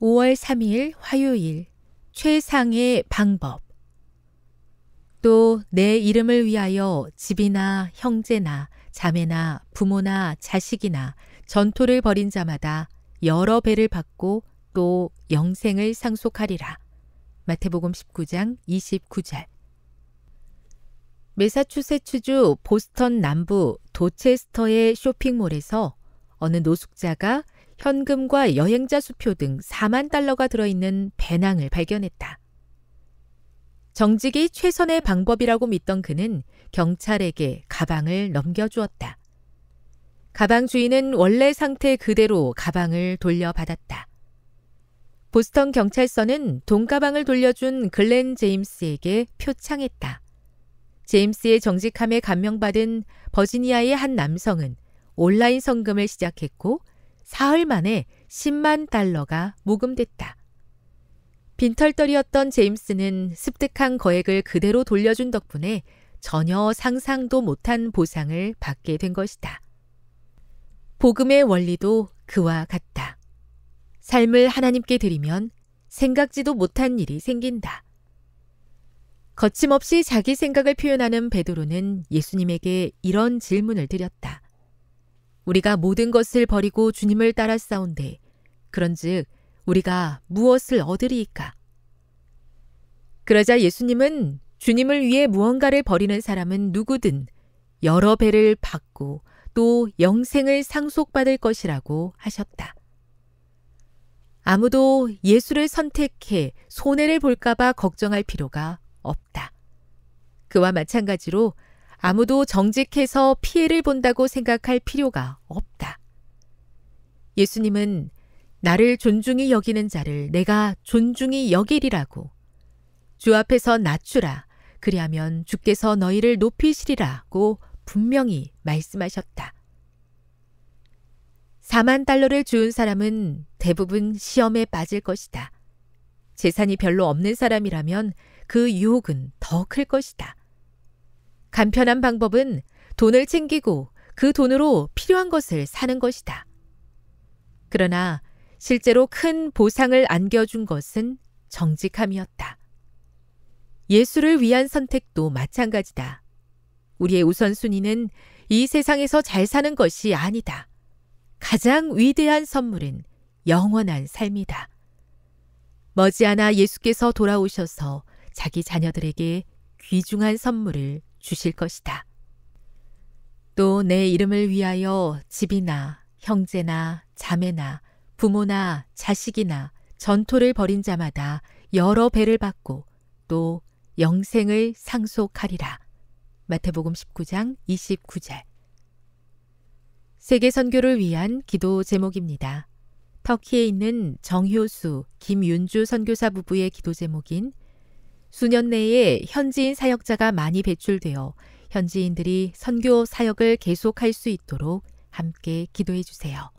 5월 3일 화요일 최상의 방법 또 내 이름을 위하여 집이나 형제나 자매나 부모나 자식이나 전토를 벌인 자마다 여러 배를 받고 또 영생을 상속하리라. 마태복음 19장 29절 메사추세츠주 보스턴 남부 도체스터의 쇼핑몰에서 어느 노숙자가 현금과 여행자 수표 등 4만 달러가 들어있는 배낭을 발견했다. 정직이 최선의 방법이라고 믿던 그는 경찰에게 가방을 넘겨주었다. 가방 주인은 원래 상태 그대로 가방을 돌려받았다. 보스턴 경찰서는 돈가방을 돌려준 글렌 제임스에게 표창했다. 제임스의 정직함에 감명받은 버지니아의 한 남성은 온라인 성금을 시작했고 사흘 만에 10만 달러가 모금됐다. 빈털떨리였던 제임스는 습득한 거액을 그대로 돌려준 덕분에 전혀 상상도 못한 보상을 받게 된 것이다. 복음의 원리도 그와 같다. 삶을 하나님께 드리면 생각지도 못한 일이 생긴다. 거침없이 자기 생각을 표현하는 베드로는 예수님에게 이런 질문을 드렸다. 우리가 모든 것을 버리고 주님을 따라 싸운데 그런즉 우리가 무엇을 얻으리이까? 그러자 예수님은 주님을 위해 무언가를 버리는 사람은 누구든 여러 배를 받고 또 영생을 상속받을 것이라고 하셨다. 아무도 예수를 선택해 손해를 볼까봐 걱정할 필요가 없다. 그와 마찬가지로 아무도 정직해서 피해를 본다고 생각할 필요가 없다. 예수님은 나를 존중히 여기는 자를 내가 존중히 여기리라고 주 앞에서 낮추라 그리하면 주께서 너희를 높이시리라고 분명히 말씀하셨다. 4만 달러를 주운 사람은 대부분 시험에 빠질 것이다. 재산이 별로 없는 사람이라면 그 유혹은 더 클 것이다. 간편한 방법은 돈을 챙기고 그 돈으로 필요한 것을 사는 것이다. 그러나 실제로 큰 보상을 안겨준 것은 정직함이었다. 예수를 위한 선택도 마찬가지다. 우리의 우선순위는 이 세상에서 잘 사는 것이 아니다. 가장 위대한 선물은 영원한 삶이다. 머지않아 예수께서 돌아오셔서 자기 자녀들에게 귀중한 선물을 주실 것이다. 또 내 이름을 위하여 집이나 형제나 자매나 부모나 자식이나 전토를 벌인 자마다 여러 배를 받고 또 영생을 상속하리라. 마태복음 19장 29절. 세계 선교를 위한 기도 제목입니다. 터키에 있는 정효수, 김윤주 선교사 부부의 기도 제목인 수년 내에 현지인 사역자가 많이 배출되어 현지인들이 선교 사역을 계속할 수 있도록 함께 기도해 주세요.